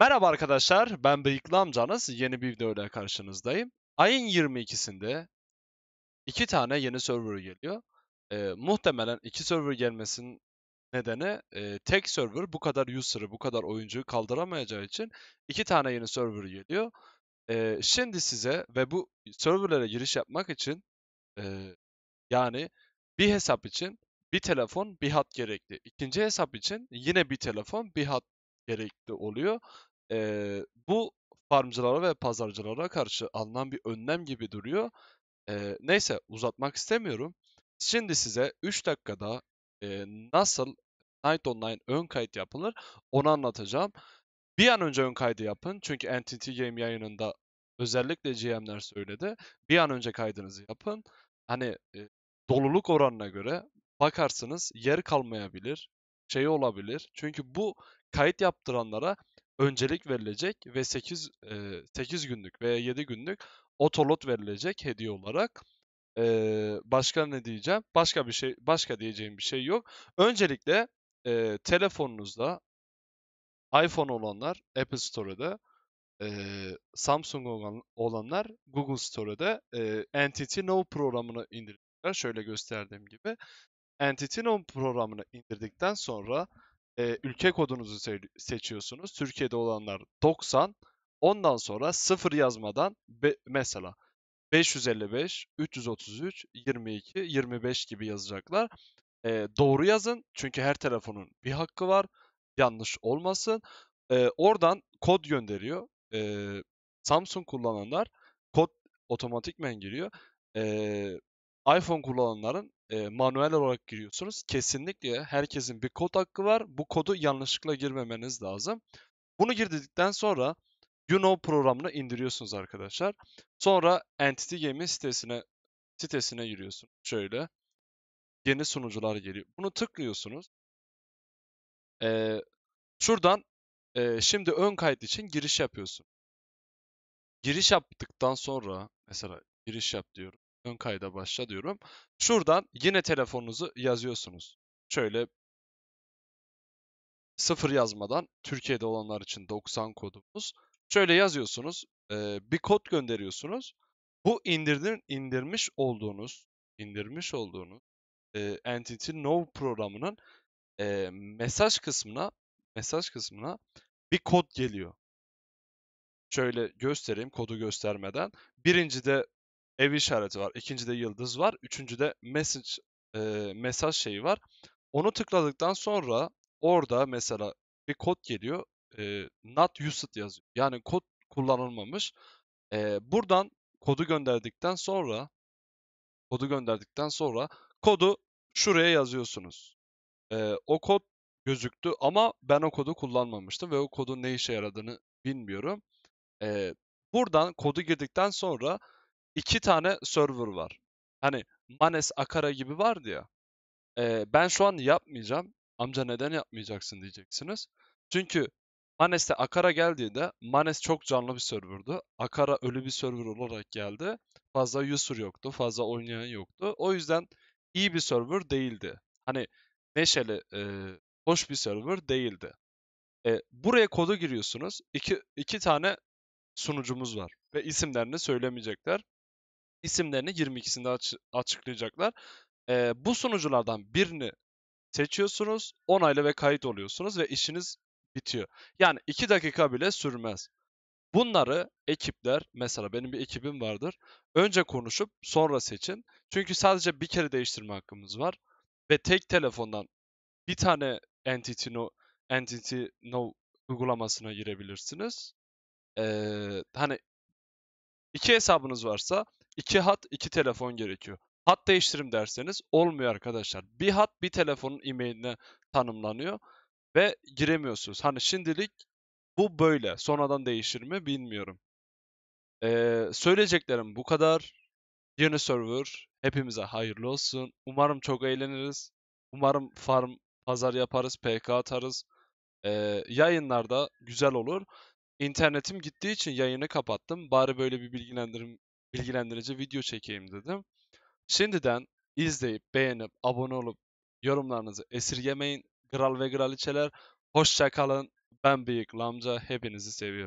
Merhaba arkadaşlar, ben Bıyıklı Amcanız. Yeni bir videoyla karşınızdayım. Ayın 22'sinde iki tane yeni server geliyor. E, muhtemelen iki server gelmesinin nedeni e, tek server bu kadar user'ı, bu kadar oyuncuyu kaldıramayacağı için iki tane yeni server geliyor. E, şimdi size ve bu serverlere giriş yapmak için e, yani bir hesap için bir telefon, bir hat gerekli. İkinci hesap için yine bir telefon, bir hat gerekli oluyor. E, bu farmcılara ve pazarcılara karşı alınan bir önlem gibi duruyor. E, neyse uzatmak istemiyorum. Şimdi size 3 dakikada e, nasıl Night Online ön kayıt yapılır onu anlatacağım. Bir an önce ön kaydı yapın çünkü Entity Game yayınında özellikle GM'ler söyledi. Bir an önce kaydınızı yapın. Hani e, doluluk oranına göre bakarsınız yer kalmayabilir şeyi olabilir. Çünkü bu kayıt yaptıranlara öncelik verilecek ve 8 8 günlük veya 7 günlük otolot verilecek hediye olarak. başka ne diyeceğim? Başka bir şey, başka diyeceğim bir şey yok. Öncelikle telefonunuzda iPhone olanlar Apple Store'da, Samsung olan, olanlar Google Store'da NTT Entity Now programını indirecekler. Şöyle gösterdiğim gibi. Entity'nin programını indirdikten sonra e, ülke kodunuzu se seçiyorsunuz. Türkiye'de olanlar 90. Ondan sonra 0 yazmadan be, mesela 555, 333, 22, 25 gibi yazacaklar. E, doğru yazın çünkü her telefonun bir hakkı var. Yanlış olmasın. E, oradan kod gönderiyor. E, Samsung kullananlar kod otomatikmen giriyor. E, iPhone kullananların e, manuel olarak giriyorsunuz. Kesinlikle herkesin bir kod hakkı var. Bu kodu yanlışlıkla girmemeniz lazım. Bunu girdikten sonra Juno programını indiriyorsunuz arkadaşlar. Sonra Entity Game'in sitesine sitesine giriyorsunuz. Şöyle yeni sunucular geliyor. Bunu tıklıyorsunuz. Ee, şuradan e, şimdi ön kayıt için giriş yapıyorsun. Giriş yaptıktan sonra mesela giriş yap diyorum ön kayda başla diyorum. Şuradan yine telefonunuzu yazıyorsunuz. Şöyle sıfır yazmadan Türkiye'de olanlar için 90 kodumuz. Şöyle yazıyorsunuz. bir kod gönderiyorsunuz. Bu indirdin, indirmiş olduğunuz indirmiş olduğunuz e, Entity Now programının mesaj kısmına mesaj kısmına bir kod geliyor. Şöyle göstereyim kodu göstermeden. Birinci de ev işareti var. İkincide yıldız var. Üçüncüde message e, mesaj şeyi var. Onu tıkladıktan sonra orada mesela bir kod geliyor. E, not used yazıyor. Yani kod kullanılmamış. E, buradan kodu gönderdikten sonra kodu gönderdikten sonra kodu şuraya yazıyorsunuz. E, o kod gözüktü ama ben o kodu kullanmamıştım ve o kodun ne işe yaradığını bilmiyorum. E, buradan kodu girdikten sonra iki tane server var. Hani Manes Akara gibi vardı ya. E, ben şu an yapmayacağım. Amca neden yapmayacaksın diyeceksiniz. Çünkü Manes'te Akara geldiğinde Manes çok canlı bir serverdu. Akara ölü bir server olarak geldi. Fazla user yoktu, fazla oynayan yoktu. O yüzden iyi bir server değildi. Hani neşeli, e, hoş bir server değildi. E, buraya kodu giriyorsunuz. İki, iki tane sunucumuz var ve isimlerini söylemeyecekler isimlerini 22'sinde aç açıklayacaklar. E, bu sunuculardan birini seçiyorsunuz, onaylı ve kayıt oluyorsunuz ve işiniz bitiyor. Yani 2 dakika bile sürmez. Bunları ekipler, mesela benim bir ekibim vardır. Önce konuşup sonra seçin. Çünkü sadece bir kere değiştirme hakkımız var. Ve tek telefondan bir tane Entity No, Entity no uygulamasına girebilirsiniz. Ee, hani iki hesabınız varsa iki hat, iki telefon gerekiyor. Hat değiştirim derseniz olmuyor arkadaşlar. Bir hat bir telefonun e-mailine tanımlanıyor ve giremiyorsunuz. Hani şimdilik bu böyle. Sonradan değişir mi bilmiyorum. Ee, söyleyeceklerim bu kadar. Yeni server hepimize hayırlı olsun. Umarım çok eğleniriz. Umarım farm pazar yaparız, PK atarız. Ee, yayınlarda güzel olur. İnternetim gittiği için yayını kapattım. Bari böyle bir bilgilendirim bilgilendirici video çekeyim dedim. Şimdiden izleyip, beğenip, abone olup yorumlarınızı esirgemeyin. Kral ve kraliçeler hoşça kalın. Ben Büyük Lamca. Hepinizi seviyorum.